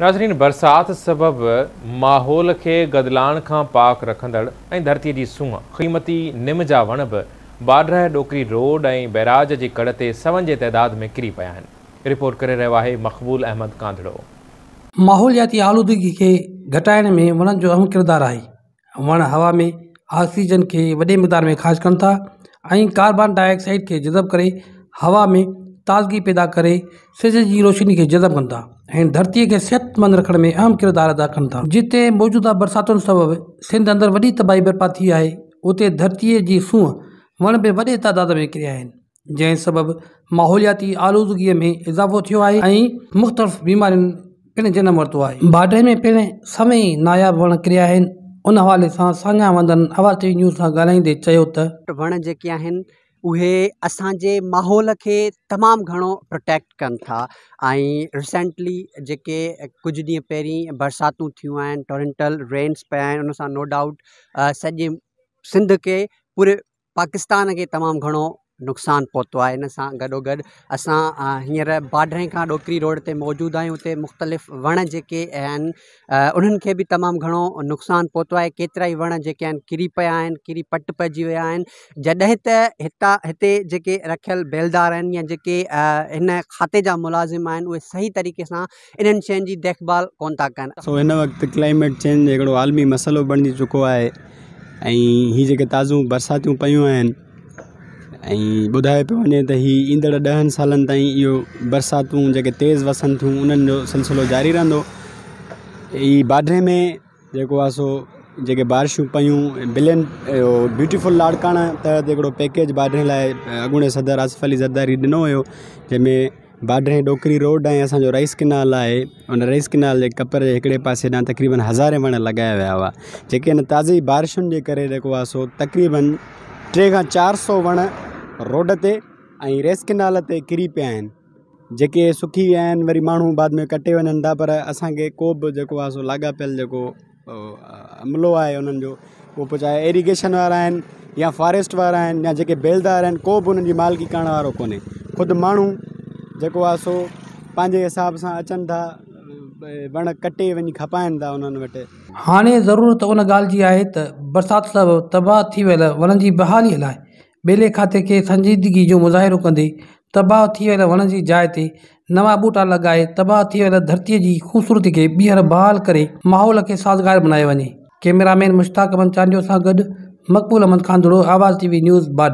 नाज़रीन बरसाति सबबि माहौल खे गदलाण खां पाक रखंदड़ ऐं धरतीअ जी सूंह क़ीमती निम जा वण बि बाड्र डोकरी रोड ऐं बैराज जे कड़ ते सवन जे तइदाद में किरी पिया आहिनि रिपोर्ट करे रहियो आहे मक़बूल अहमद कांधड़ो माहौलियाती आलूदगी खे घटाइण में वणनि जो अहम किरदारु आहे वण हवा में ऑक्सीजन खे वॾे मक़दार में ख़ारिज कनि था ऐं कार्बन डाइऑक्साइड खे जिज़ब करे हवा में ताज़गी पैदा कर सिज की रोशनी के जज़्ब कंदा धरती के सेहतमंद सिहतमंद में अहम किरदार अदा कन था जिते मौजूदा बरसात सबब सिंध अंदर वही तबाही बर्पा थी है उते धरती की सूह वण बि वे तादाद में किरिया जै सबब माहौलियाती आलूदगी में इज़ाफ़ो थो है मुख़्तलिफ़ बीमार पिण जन्म वरतो है बाडर में पिण समय नायाब वण किरिया उन हवाले सां साञा वंदन आवाज़ टीवी न्यूज़ से ॻाल्हाईंदे चयो वण उहे माहौल के तमाम घो प्रोटेक्ट कन था रिसेंटली जे कुछ ॾींहं पहिरीं बरसात थियूं टोरेंटल रेन्स पिया उन नो डाउट सज सिंध के पूरे पाकिस्तान के तमाम घो नुकसान पौतो है इन सां गॾोगॾु असां हिंसर बाडरे खां ॾोकिरी रोड ते मौजूदु आहियूं हुते मुख़्तलिफ़ वण जेके आहिनि उन्हनि खे बि तमामु घणो नुक़सानु पहुतो आहे वण जेके आहिनि किरी पिया आहिनि किरी पट पइजी विया आहिनि जॾहिं त हितां बेलदार या जेके हिन खाते जा मुलाज़िम आहिनि उहे सही तरीक़े से इन शयुनि जी देखभाल कोन था सो इन वक्त क्लाइमेट चेंज हिकिड़ो आलमी मसलो बणिजी चुको है ऐं हीअ जेके ताज़ियूं बरसातियूं ऐं पे वे तो हि हीउ दह साल तो ताईं जो तेज़ वसन थी उन सिलसिलो जारी रो ई बाडरे में जो सो जो बारिशूं पयूं बिलियन ब्यूटीफुल लाड़काना तहत हिकिड़ो पैकेज बाड्रे लाइ अगुणे सदर आसिफ़ अली ज़रदारी दिनों हो जैमें बाड्रे डोकरी रोड है असो रईस किनाल है उन रईस किनाल के कपर के हिकिड़े पासे तक़रीबन हज़ारे वण लगाया वह हुआ जी ताज़ी बारिशों के करो सो तक़रीबन टे चार सौ वण રોડતે આઈ રેસ્કિનલતે કરી પયન જેકે સુખી આયન મેરી માણું બાદમે કટે વનંદા પર અસાકે કોબ જોકો આસો લાગા પેલ જોકો અમલો આયનનો જો પોચાય એરિગેશન વારા આયન يا ફોરેસ્ટ વારા આયન يا જેકે બેલદાર આયન કોબ ઉનજી માલગી કરણ વારો કોને ખુદ માણું જોકો આસો પાંજે હિસાબસા અચન થા વણ કટે વની ખપાયનદા ઉનન વટે હાણે જરૂરત ઉન ગાલજી આયે ત બરસાત સબ તબા થિવલ વનજી બહારી લાય बेले खाते के संजीदगी जो मुजाहरों कदे तबाह थी वियल वण की जाए ते नवा बूटा लगाए तबाह थी वियल धरती की ख़ूबसूरती के बीहर बहाल कर माहौल के साज़गार बनाए वे कैमरामैन मुश्ताक अमन चांडियो से गॾु मक़बूल अहमद खान धुड़ो आवाज़ टीवी न्यूज़ बाद